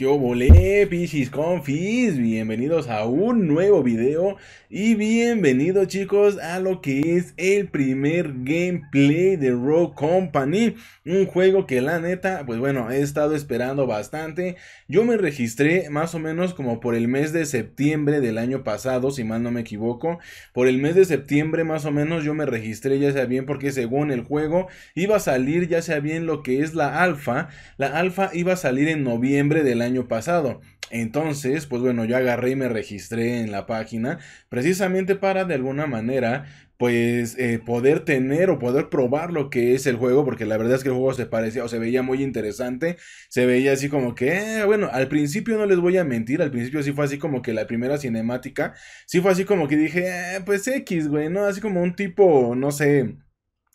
Yo obole, Pichis Confis? Bienvenidos a un nuevo video y bienvenidos chicos a lo que es el primer gameplay de Rogue Company Un juego que la neta, pues bueno, he estado esperando bastante Yo me registré más o menos como por el mes de septiembre del año pasado, si mal no me equivoco Por el mes de septiembre más o menos yo me registré ya sea bien porque según el juego Iba a salir ya sea bien lo que es la alfa La alfa iba a salir en noviembre del año año pasado. Entonces, pues bueno, yo agarré y me registré en la página precisamente para de alguna manera pues eh, poder tener o poder probar lo que es el juego, porque la verdad es que el juego se parecía o se veía muy interesante, se veía así como que, eh, bueno, al principio no les voy a mentir, al principio sí fue así como que la primera cinemática, sí fue así como que dije, eh, pues X, güey, ¿no? Así como un tipo, no sé,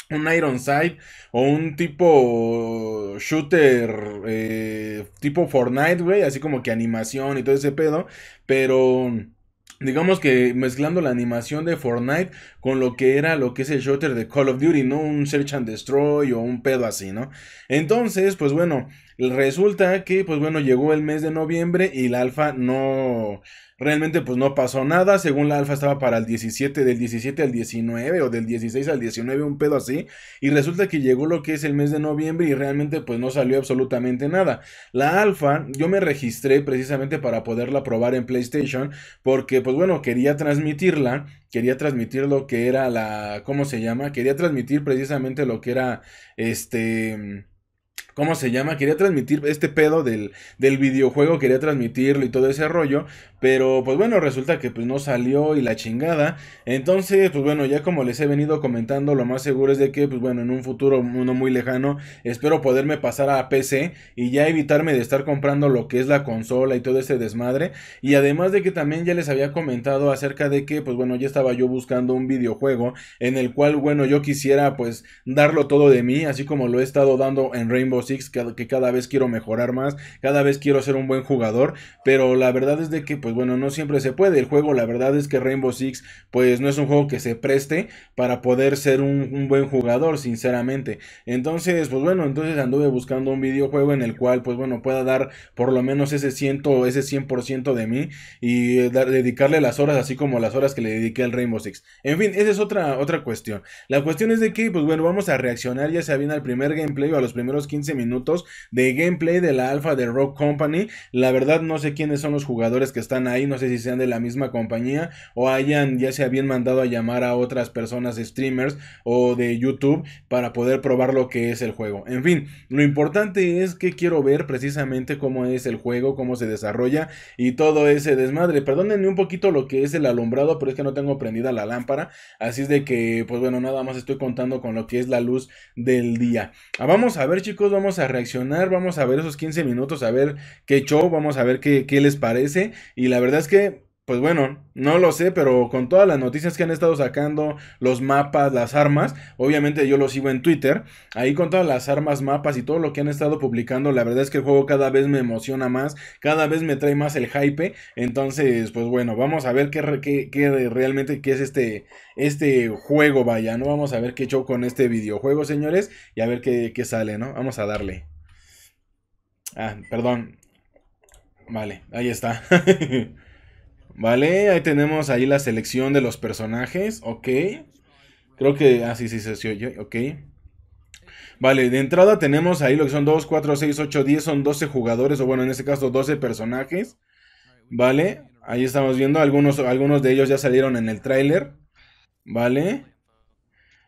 un Ironside o un tipo shooter eh, tipo Fortnite, güey, así como que animación y todo ese pedo, pero digamos que mezclando la animación de Fortnite con lo que era lo que es el shooter de Call of Duty, ¿no? Un Search and Destroy o un pedo así, ¿no? Entonces, pues bueno, resulta que, pues bueno, llegó el mes de noviembre y la alfa no, Realmente pues no pasó nada, según la alfa estaba para el 17, del 17 al 19 o del 16 al 19, un pedo así, y resulta que llegó lo que es el mes de noviembre y realmente pues no salió absolutamente nada. La alfa yo me registré precisamente para poderla probar en PlayStation porque pues bueno, quería transmitirla, quería transmitir lo que era la, ¿cómo se llama? Quería transmitir precisamente lo que era este ¿cómo se llama? Quería transmitir este pedo del, videojuego, quería transmitirlo y todo ese rollo, pero pues bueno, resulta que pues no salió y la chingada. Entonces, pues bueno, ya como les he venido comentando, lo más seguro es de que pues bueno, en un futuro no muy lejano, espero poderme pasar a PC y ya evitarme de estar comprando lo que es la consola y todo ese desmadre. Y además de que también ya les había comentado acerca de que pues bueno, ya estaba yo buscando un videojuego en el cual bueno, yo quisiera pues darlo todo de mí, así como lo he estado dando en Rainbow Six, que, cada vez quiero mejorar más, cada vez quiero ser un buen jugador, pero la verdad es de que, pues bueno, no siempre se puede. El juego, la verdad es que Rainbow Six, pues no es un juego que se preste para poder ser un, buen jugador, sinceramente. Entonces, pues bueno, entonces anduve buscando un videojuego en el cual, pues bueno, pueda dar por lo menos ese ciento, ese 100% de mí y eh, dedicarle las horas, así como las horas que le dediqué al Rainbow Six. En fin, esa es otra, otra cuestión. La cuestión es de que, pues bueno, vamos a reaccionar ya sea bien al primer gameplay o a los primeros 15 minutos de gameplay de la alfa de Rock Company. La verdad no sé quiénes son los jugadores que están ahí, no sé si sean de la misma compañía o hayan ya se habían mandado a llamar a otras personas streamers o de YouTube para poder probar lo que es el juego. En fin, lo importante es que quiero ver precisamente cómo es el juego, cómo se desarrolla y todo ese desmadre. Perdónenme un poquito lo que es el alumbrado, pero es que no tengo prendida la lámpara, así es de que pues bueno, nada más estoy contando con lo que es la luz del día. Ah, vamos a ver, chicos, vamos a reaccionar, vamos a ver esos 15 minutos, a ver qué show, vamos a ver qué, qué les parece. Y la verdad es que pues bueno, no lo sé, pero con todas las noticias que han estado sacando, los mapas, las armas, obviamente yo lo sigo en Twitter, ahí con todas las armas, mapas y todo lo que han estado publicando, la verdad es que el juego cada vez me emociona más, cada vez me trae más el hype, entonces pues bueno, vamos a ver qué, realmente es este, este juego, vaya, ¿no? Vamos a ver qué hecho con este videojuego, señores, y a ver qué, qué sale, ¿no? Vamos a darle. Ah, perdón. Vale, ahí está. Vale, ahí tenemos ahí la selección de los personajes, ok. Creo que, ah, sí, sí, se oye, ok. Vale, de entrada tenemos ahí lo que son 2, 4, 6, 8, 10, son 12 jugadores, o bueno, en este caso 12 personajes. Vale, ahí estamos viendo, algunos, algunos de ellos ya salieron en el tráiler. Vale,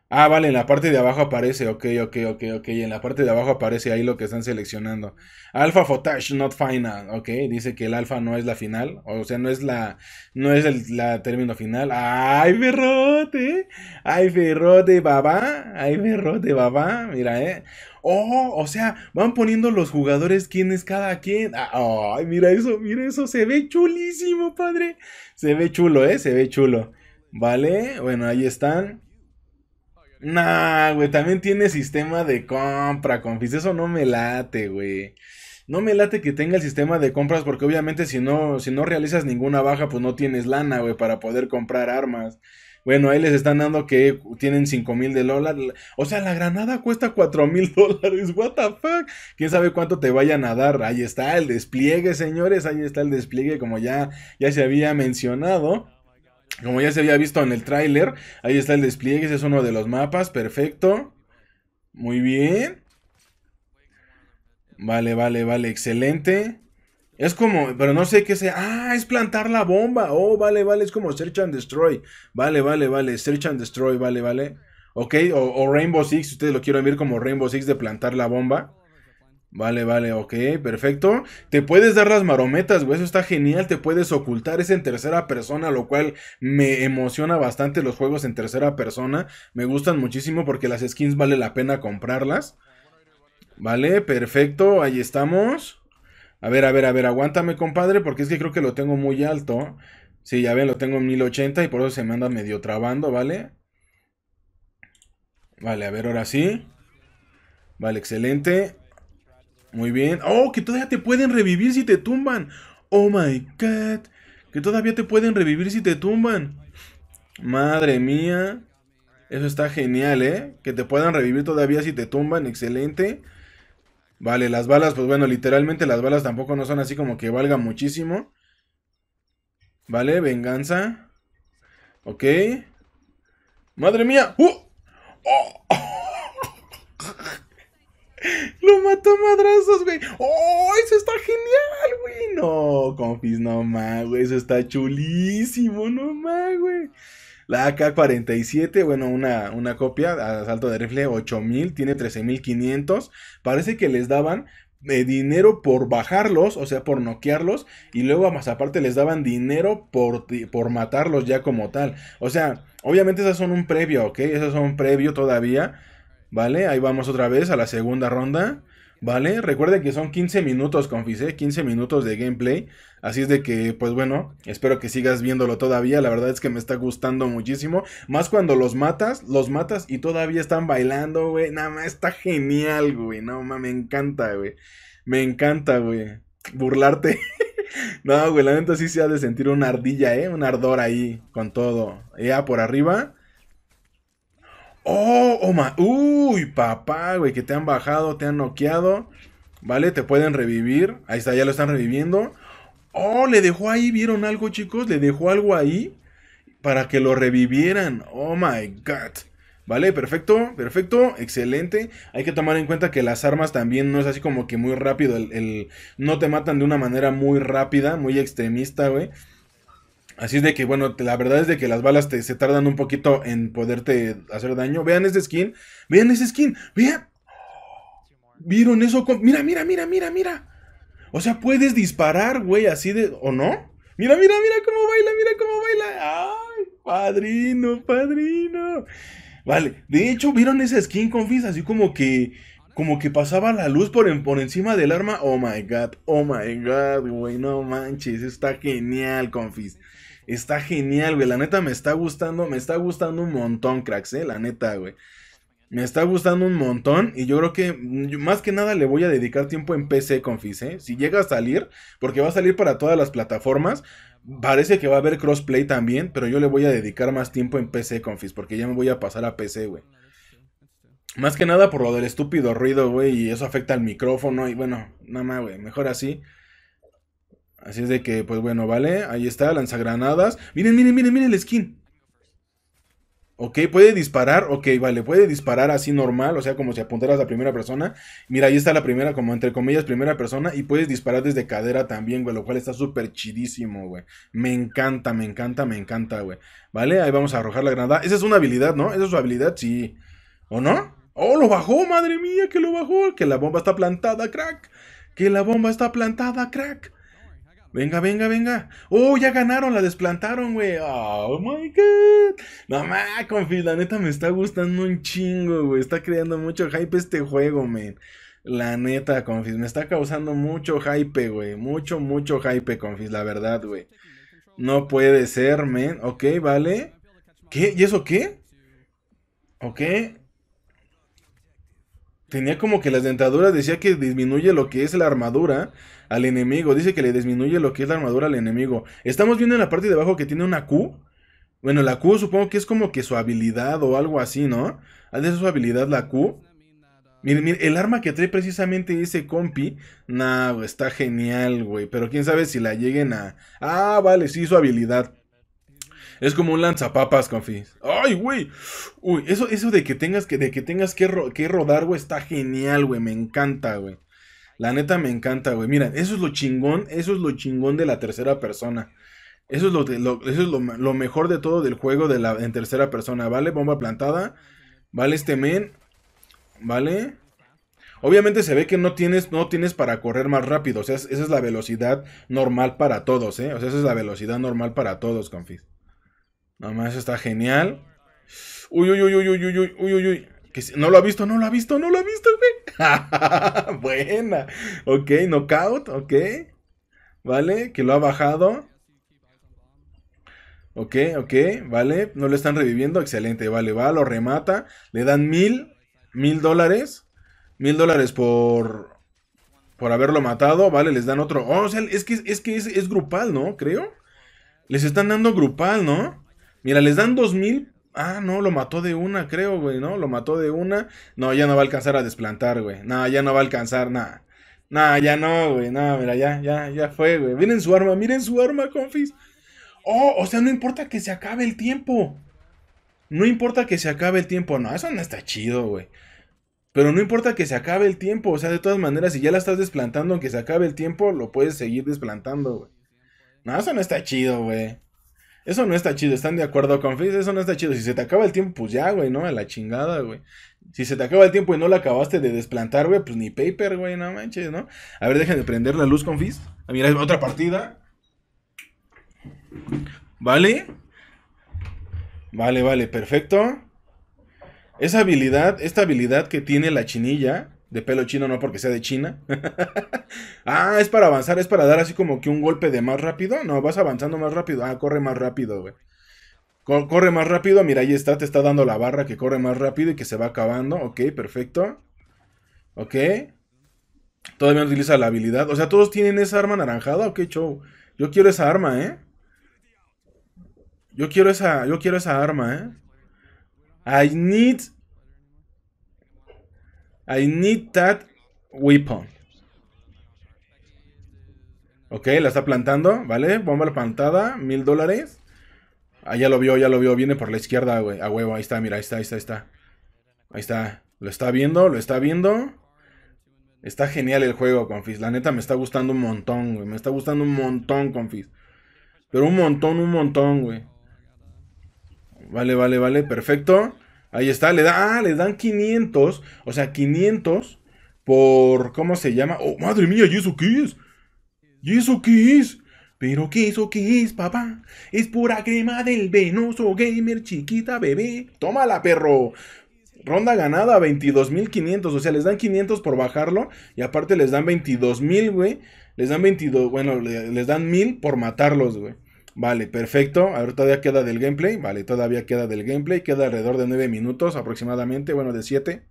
Ah, vale, en la parte de abajo aparece, ok, ok, ok, ok, en la parte de abajo aparece ahí lo que están seleccionando. Alpha Footage not final, ok, dice que el alfa no es la final, o sea, no es la, no es el la término final. ¡Ay, ferrote! ¡Ay, ferrote, babá! ¡Ay, ferrote, babá! Mira, eh. Oh, o sea, van poniendo los jugadores quién es cada quien. Ay, mira eso, mira eso, se ve chulísimo, padre. Se ve chulo, eh, se ve chulo. Vale, bueno, ahí están. Nah, güey, también tiene sistema de compra, confis. Eso no me late, güey. No me late que tenga el sistema de compras porque obviamente si no, si no realizas ninguna baja, pues no tienes lana, güey, para poder comprar armas. Bueno, ahí les están dando que tienen 5 mil de dólares. O sea, la granada cuesta 4 mil dólares. What the fuck? ¿Quién sabe cuánto te vayan a dar? Ahí está el despliegue, señores. Ahí está el despliegue, como ya, ya se había mencionado. Como ya se había visto en el tráiler, ahí está el despliegue, ese es uno de los mapas, perfecto. Muy bien. Vale, vale, vale, excelente. Es como, pero no sé qué sea. Ah, es plantar la bomba. Oh, vale, vale, es como Search and Destroy. Vale, vale, vale, Search and Destroy, vale, vale. Ok, o, o Rainbow Six, si ustedes lo quieren ver como Rainbow Six de plantar la bomba. Vale, vale, ok, perfecto. Te puedes dar las marometas, güey, eso está genial. Te puedes ocultar, es en tercera persona, lo cual me emociona bastante los juegos en tercera persona. Me gustan muchísimo porque las skins vale la pena comprarlas. Vale, perfecto, ahí estamos. A ver, a ver, a ver, aguántame, compadre, porque es que creo que lo tengo muy alto. Sí, ya ven, lo tengo en 1080 y por eso se me anda medio trabando, ¿vale? Vale, a ver, ahora sí. Vale, excelente. Muy bien. Oh, que todavía te pueden revivir si te tumban. Oh my god. Que todavía te pueden revivir si te tumban. Madre mía. Eso está genial, ¿eh? Que te puedan revivir todavía si te tumban. Excelente. Vale, las balas, pues bueno, literalmente las balas tampoco no son así como que valgan muchísimo. Vale, venganza. Ok. Madre mía. ¡Uh! ¡Oh! oh. Lo mató a madrazos, güey. ¡Oh, eso está genial, güey! No, confis, no más, güey. Eso está chulísimo, no más, güey. La AK-47, bueno, una, una copia a asalto de rifle 8000, tiene 13500. Parece que les daban eh, dinero por bajarlos, o sea, por noquearlos. Y luego, más aparte, les daban dinero por, por matarlos ya como tal. O sea, obviamente, esas son un previo, ¿ok? Esas son un previo todavía ¿vale? Ahí vamos otra vez a la segunda ronda, ¿vale? recuerden que son 15 minutos, confisé, 15 ¿eh? minutos de gameplay, así es de que, pues bueno, espero que sigas viéndolo todavía, la verdad es que me está gustando muchísimo, más cuando los matas, los matas y todavía están bailando, güey, nada más está genial, güey, no, más, me encanta, güey, me encanta, güey, burlarte. no, güey, la neta sí se ha de sentir una ardilla, ¿eh? Un ardor ahí con todo. Ya por arriba. Oh, oh Uy, papá, güey, que te han bajado, te han noqueado. ¿Vale? Te pueden revivir. Ahí está, ya lo están reviviendo. Oh, le dejó ahí, ¿vieron algo, chicos? Le dejó algo ahí para que lo revivieran. Oh my god. Vale, perfecto, perfecto, excelente. Hay que tomar en cuenta que las armas también no es así como que muy rápido. no te matan de una manera muy rápida, muy extremista, güey. Así es de que, bueno, la verdad es de que las balas te, se tardan un poquito en poderte hacer daño. Vean ese skin. Vean ese skin. Vean. ¿Vieron eso? Mira, mira, mira, mira, mira. O sea, puedes disparar, güey, así de... ¿O no? Mira, mira, mira cómo baila, mira cómo baila. ¡Ay, padrino, padrino! Vale, de hecho, ¿vieron ese skin, confis? Así como que como que pasaba la luz por, encima del arma. Oh my god, oh my god, güey, no manches, está genial, confis. Está genial, güey, la neta me está gustando, me está gustando un montón, cracks, eh, la neta, güey. Me está gustando un montón y yo creo que mm, más que nada le voy a dedicar tiempo en PC, confis, eh. Si llega a salir, porque va a salir para todas las plataformas, parece que va a haber crossplay también, pero yo le voy a dedicar más tiempo en PC, confis, porque ya me voy a pasar a PC, güey. Más que nada por lo del estúpido ruido, güey, y eso afecta al micrófono y bueno, nada más, güey, mejor así. Así es de que, pues bueno, vale, ahí está, lanzagranadas. Miren, miren, miren, miren el skin. Ok, puede disparar, ok, vale, puede disparar así normal, o sea, como si apuntaras a primera persona. Mira, ahí está la primera, como entre comillas, primera persona, y puedes disparar desde cadera también, güey, lo cual está súper chidísimo, güey. Me encanta, me encanta, me encanta, güey. Vale, ahí vamos a arrojar la granada. Esa es una habilidad, ¿no? Esa es su habilidad, sí. ¿O no? Oh, lo bajó, madre mía, que lo bajó. Que la bomba está plantada, crack. Que la bomba está plantada, crack. Venga, venga, venga. Oh, ya ganaron, la desplantaron, güey. Oh my god. No más, confi, la neta me está gustando un chingo, güey. Está creando mucho hype este juego, men. La neta, confis, me está causando mucho hype, güey. Mucho, mucho hype, confis, la verdad, güey. No puede ser, men. Ok, vale. ¿Qué? ¿Y eso qué? Ok. Tenía como que las dentaduras, decía que disminuye lo que es la armadura al enemigo. Dice que le disminuye lo que es la armadura al enemigo. Estamos viendo en la parte de abajo que tiene una Q. Bueno, la Q supongo que es como que su habilidad o algo así, ¿no? Ha de su habilidad la Q. Miren, miren, el arma que trae precisamente ese compi. Nah, está genial, güey. Pero quién sabe si la lleguen a. Ah, vale, sí, su habilidad. Es como un lanzapapas, confis. Ay, güey. Uy, eso, eso de que tengas que, de que, tengas que, rodar, güey, está genial, güey. Me encanta, güey. La neta me encanta, güey. Mira, eso es lo chingón, eso es lo chingón de la tercera persona. Eso es lo, mejor de todo del juego de la, en tercera persona. Vale, bomba plantada. Vale este men. Vale. Obviamente se ve que no tienes, no tienes para correr más rápido. O sea, esa es la velocidad normal para todos, ¿eh? O sea, esa es la velocidad normal para todos, confis más está genial. Uy, uy, uy, uy, uy, uy, uy, uy, uy. No lo ha visto, no lo ha visto, no lo ha visto, güey. Buena. Ok, knockout, ok. Vale, que lo ha bajado. Ok, ok, vale. No lo están reviviendo. Excelente, vale, va, lo remata. Le dan mil, mil dólares. Mil dólares por. Por haberlo matado, vale, les dan otro. Oh, o sea, es que es, que es grupal, ¿no? Creo. Les están dando grupal, ¿no? Mira, les dan 2000. Ah, no, lo mató de una, creo, güey, ¿no? Lo mató de una. No, ya no va a alcanzar a desplantar, güey. No, ya no va a alcanzar, nada. Nah, ya no, güey. No, mira, ya, ya, ya fue, güey. Miren su arma, miren su arma, confis. Oh, o sea, no importa que se acabe el tiempo. No importa que se acabe el tiempo. No, eso no está chido, güey. Pero no importa que se acabe el tiempo. O sea, de todas maneras, si ya la estás desplantando, aunque se acabe el tiempo, lo puedes seguir desplantando, güey. No, eso no está chido, güey. Eso no está chido, ¿están de acuerdo con Fizz? Eso no está chido. Si se te acaba el tiempo, pues ya, güey, ¿no? A la chingada, güey. Si se te acaba el tiempo y no lo acabaste de desplantar, güey, pues ni paper, güey, no manches, ¿no? A ver, dejen de prender la luz con Fizz. A ah, ver, otra partida. Vale. Vale, vale, perfecto. Esa habilidad, esta habilidad que tiene la chinilla, de pelo chino, no porque sea de China. ah, es para avanzar, es para dar así como que un golpe de más rápido. No, vas avanzando más rápido. Ah, corre más rápido, güey. corre más rápido, mira, ahí está, te está dando la barra que corre más rápido y que se va acabando. Ok, perfecto. Ok. Todavía no utiliza la habilidad. O sea, todos tienen esa arma anaranjada. Ok, show. Yo quiero esa arma, ¿eh? Yo quiero esa, yo quiero esa arma, ¿eh? I need I need that weapon. Ok, la está plantando, ¿vale? Bomba plantada, mil dólares. Ah, ya lo vio, ya lo vio. Viene por la izquierda, güey. A huevo, ahí está, mira, ahí está, ahí está, ahí está. Ahí está. Lo está viendo, lo está viendo. Está genial el juego, Confis. La neta me está gustando un montón, güey. Me está gustando un montón, Confis. Pero un montón, un montón, güey. Vale, vale, vale, perfecto. Ahí está, le da, ah, les dan 500, o sea, 500 por, ¿cómo se llama? Oh, madre mía, ¿y eso qué es? ¿Y eso qué es? Pero qué eso qué es, papá? Es pura crema del venoso gamer chiquita bebé. Tómala, perro. Ronda ganada, 22.500. O sea, les dan 500 por bajarlo. Y aparte les dan 22.000, güey. Les dan 22, bueno, les dan 1.000 por matarlos, güey. Vale, perfecto. ver, todavía queda del gameplay. Vale, todavía queda del gameplay. Queda alrededor de 9 minutos aproximadamente. Bueno, de 7.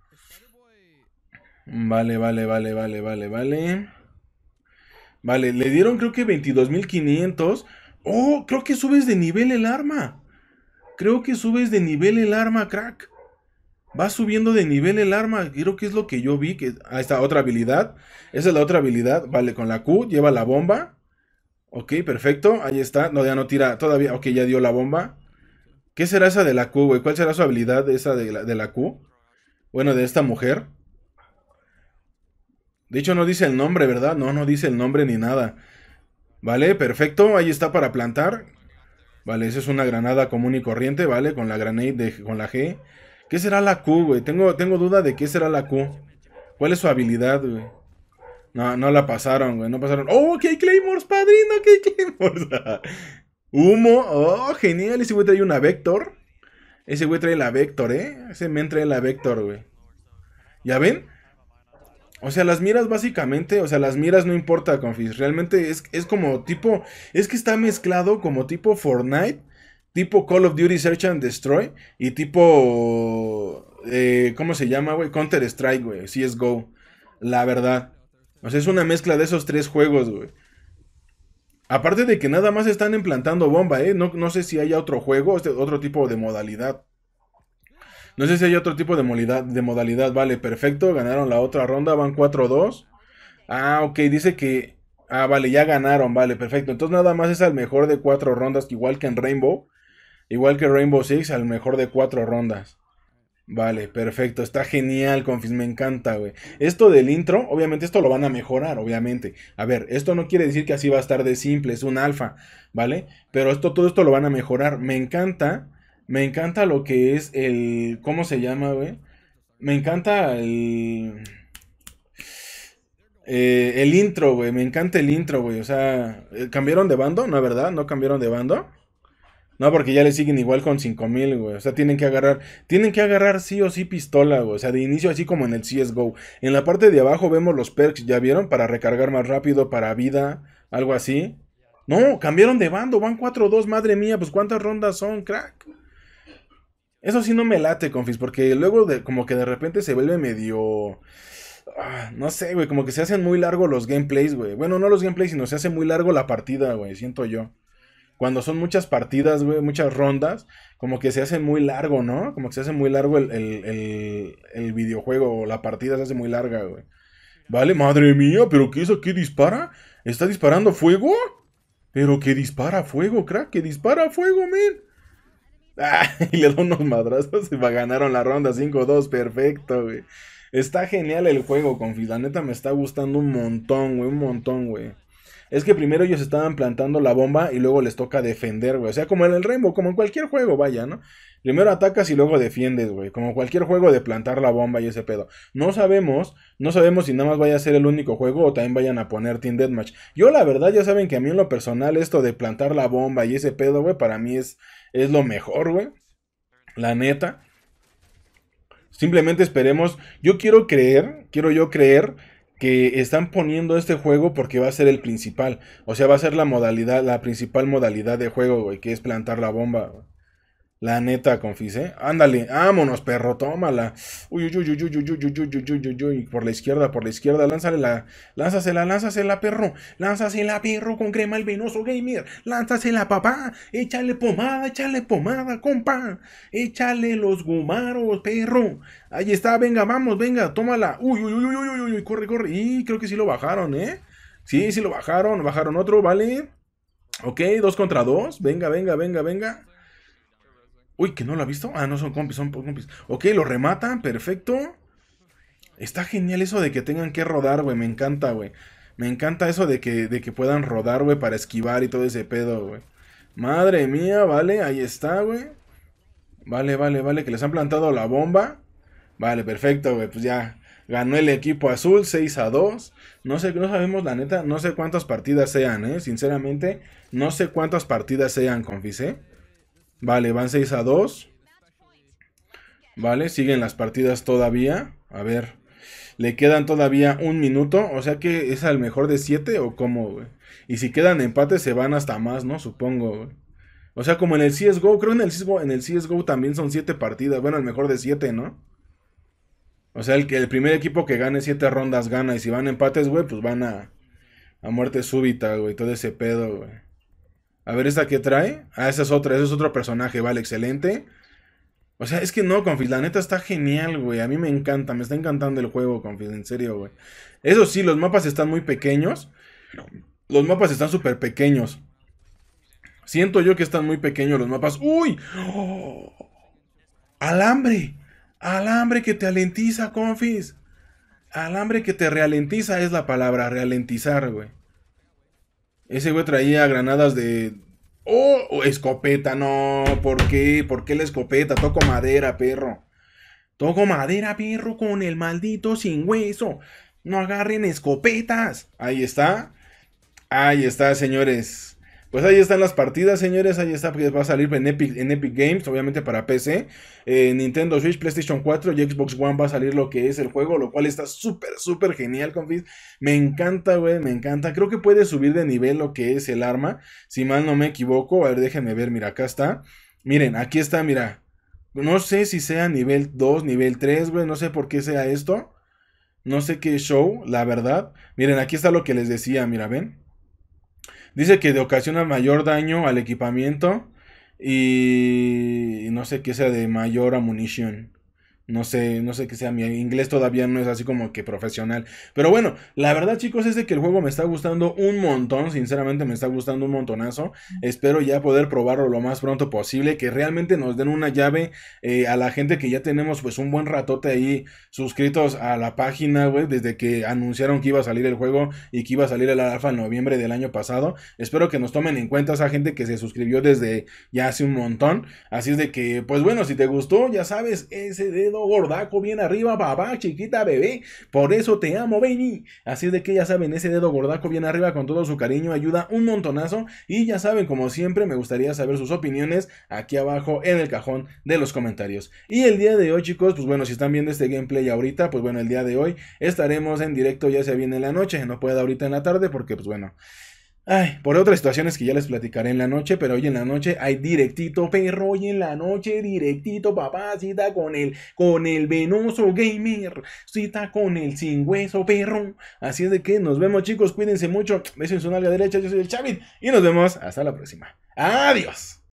Vale, vale, vale, vale, vale, vale. Vale, le dieron creo que 22.500. Oh, creo que subes de nivel el arma. Creo que subes de nivel el arma, crack. Va subiendo de nivel el arma. Creo que es lo que yo vi. Que... Ah, está, esta otra habilidad. Esa es la otra habilidad. Vale, con la Q lleva la bomba. Ok, perfecto. Ahí está. No, ya no tira todavía. Ok, ya dio la bomba. ¿Qué será esa de la Q, güey? ¿Cuál será su habilidad esa de la, Q? Bueno, de esta mujer. De hecho, no dice el nombre, ¿verdad? No, no dice el nombre ni nada. Vale, perfecto. Ahí está para plantar. Vale, esa es una granada común y corriente, ¿vale? Con la granate de, con la G. ¿Qué será la Q, güey? Tengo, tengo duda de qué será la Q. ¿Cuál es su habilidad, güey? No, no la pasaron, güey. No pasaron. ¡Oh, que Claymores, padrino! ¡Qué Claymores! Humo. ¡Oh, genial! Ese güey trae una Vector. Ese güey trae la Vector, ¿eh? Ese men trae la Vector, güey. ¿Ya ven? O sea, las miras básicamente, o sea, las miras no importa, Confis. Realmente es, es como tipo, es que está mezclado como tipo Fortnite, tipo Call of Duty Search and Destroy y tipo, eh, ¿cómo se llama, güey? Counter Strike, güey, CSGO. La verdad. O sea, es una mezcla de esos tres juegos, güey. Aparte de que nada más están implantando bomba, ¿eh? No, sé si haya otro juego, este, otro tipo de modalidad. No sé si hay otro tipo de, modalidad, de modalidad. Vale, perfecto. Ganaron la otra ronda, van 4-2. Ah, ok, dice que... Ah, vale, ya ganaron, vale, perfecto. Entonces nada más es al mejor de cuatro rondas, igual que en Rainbow. Igual que Rainbow Six, al mejor de cuatro rondas. Vale, perfecto, está genial, Confis, me encanta, güey. Esto del intro, obviamente esto lo van a mejorar, obviamente. A ver, esto no quiere decir que así va a estar de simple, es un alfa, ¿vale? Pero esto, todo esto lo van a mejorar. Me encanta, me encanta lo que es el, ¿cómo se llama, güey? Me encanta el... Eh, el intro, güey, me encanta el intro, güey. O sea, eh, ¿cambiaron de bando? ¿No, verdad? ¿No cambiaron de bando? No, porque ya le siguen igual con 5000, güey. O sea, tienen que agarrar. Tienen que agarrar sí o sí pistola, güey. O sea, de inicio, así como en el CSGO. En la parte de abajo vemos los perks, ¿ya vieron? Para recargar más rápido, para vida, algo así. No, cambiaron de bando. Van 4-2, madre mía. Pues cuántas rondas son, crack. Eso sí no me late, confis. Porque luego, de, como que de repente se vuelve medio. Ah, no sé, güey. Como que se hacen muy largo los gameplays, güey. Bueno, no los gameplays, sino se hace muy largo la partida, güey. Siento yo cuando son muchas partidas, güey, muchas rondas, como que se hace muy largo, ¿no? Como que se hace muy largo el, el, el, videojuego, la partida se hace muy larga, güey. Vale, madre mía, pero ¿qué es aquí? ¿Dispara? ¿Está disparando fuego? Pero que dispara fuego, crack, que dispara fuego, men. Ah, y le da unos madrazos y va, ganaron la ronda 5-2, perfecto, güey. Está genial el juego, con La me está gustando un montón, güey, un montón, güey es que primero ellos estaban plantando la bomba y luego les toca defender, güey. O sea, como en el Rainbow, como en cualquier juego, vaya, ¿no? Primero atacas y luego defiendes, güey. Como cualquier juego de plantar la bomba y ese pedo. No sabemos, no sabemos si nada más vaya a ser el único juego o también vayan a poner Team Deathmatch. Yo, la verdad, ya saben que a mí en lo personal, esto de plantar la bomba y ese pedo, güey, para mí es, es lo mejor, güey. La neta. Simplemente esperemos. Yo quiero creer, quiero yo creer que están poniendo este juego porque va a ser el principal. O sea, va a ser la modalidad, la principal modalidad de juego, güey, que es plantar la bomba. La neta, eh Ándale, vámonos, perro, tómala. Uy, uy, uy, uy, uy, uy, uy, uy, uy, uy, por la izquierda, por la izquierda, lánzale la, lánzasela, lánzasela, perro, lánzasela, perro, con crema el venoso gamer, lánzasela, papá, échale pomada, échale pomada, compa, échale los gumaros, perro. Ahí está, venga, vamos, venga, tómala. Uy, uy, uy, uy, uy, uy, uy, corre, corre. Y creo que sí lo bajaron, ¿eh? Sí, sí lo bajaron, bajaron otro, vale. Ok, dos contra dos, venga, venga, venga, venga. Uy, que no lo ha visto. Ah, no, son compis, son compis. Ok, lo rematan, perfecto. Está genial eso de que tengan que rodar, güey. Me encanta, güey. Me encanta eso de que, de que puedan rodar, güey, para esquivar y todo ese pedo, güey. Madre mía, vale, ahí está, güey. Vale, vale, vale, que les han plantado la bomba. Vale, perfecto, güey. Pues ya ganó el equipo azul 6 a 2. No sé, no sabemos la neta, no sé cuántas partidas sean, eh. Sinceramente, no sé cuántas partidas sean, eh Vale, van 6 a 2. Vale, siguen las partidas todavía. A ver, le quedan todavía un minuto. O sea que es al mejor de 7 o como güey. Y si quedan empates se van hasta más, ¿no? Supongo, O sea, como en el CSGO, creo en el CSGO, en el CSGO también son 7 partidas. Bueno, el mejor de 7, ¿no? O sea, el, el primer equipo que gane 7 rondas gana. Y si van empates, güey, pues van a, a muerte súbita, güey. Todo ese pedo, güey. A ver, ¿esta qué trae? Ah, esa es otra, ese es otro personaje, vale, excelente. O sea, es que no, Confis, la neta está genial, güey. A mí me encanta, me está encantando el juego, Confis, en serio, güey. Eso sí, los mapas están muy pequeños. Los mapas están súper pequeños. Siento yo que están muy pequeños los mapas. ¡Uy! ¡Oh! ¡Alambre! ¡Alambre que te alentiza, Confis! Alambre que te ralentiza es la palabra, ralentizar, güey. Ese güey traía granadas de. Oh, ¡Oh! escopeta, no. ¿Por qué? ¿Por qué la escopeta? Toco madera, perro. Toco madera, perro, con el maldito sin hueso. No agarren escopetas. Ahí está. Ahí está, señores. Pues ahí están las partidas, señores. Ahí está, pues, va a salir en Epic, Games, obviamente para PC, En eh, Nintendo Switch, PlayStation 4 y Xbox One va a salir lo que es el juego, lo cual está súper, súper genial, confis. Me encanta, güey, me encanta. Creo que puede subir de nivel lo que es el arma, si mal no me equivoco. A ver, déjenme ver, mira, acá está. Miren, aquí está, mira. No sé si sea nivel 2, nivel 3, güey, no sé por qué sea esto. No sé qué show, la verdad. Miren, aquí está lo que les decía, mira, ven. Dice que ocasiona mayor daño al equipamiento y no sé qué sea de mayor amunición. No sé, no sé qué sea, mi inglés todavía no es así como que profesional. Pero bueno, la verdad chicos es de que el juego me está gustando un montón, sinceramente me está gustando un montonazo. Espero ya poder probarlo lo más pronto posible, que realmente nos den una llave eh, a la gente que ya tenemos pues un buen ratote ahí suscritos a la página, web desde que anunciaron que iba a salir el juego y que iba a salir el alfa en noviembre del año pasado. Espero que nos tomen en cuenta esa gente que se suscribió desde ya hace un montón. Así es de que, pues bueno, si te gustó, ya sabes, ese dedo gordaco, bien arriba, babá chiquita, bebé. Por eso te amo, baby Así de que ya saben, ese dedo gordaco bien arriba con todo su cariño ayuda un montonazo. Y ya saben, como siempre, me gustaría saber sus opiniones aquí abajo en el cajón de los comentarios. Y el día de hoy, chicos, pues bueno, si están viendo este gameplay ahorita, pues bueno, el día de hoy estaremos en directo, ya sea bien en la noche, no pueda ahorita en la tarde, porque pues bueno. Ay, por otras situaciones que ya les platicaré en la noche, pero hoy en la noche hay directito, perro, hoy en la noche directito, papá, cita con el, con el venoso gamer, cita con el sin hueso, perro. Así es de que nos vemos chicos, cuídense mucho, besos en su nalga derecha, yo soy el Chavit y nos vemos hasta la próxima. Adiós.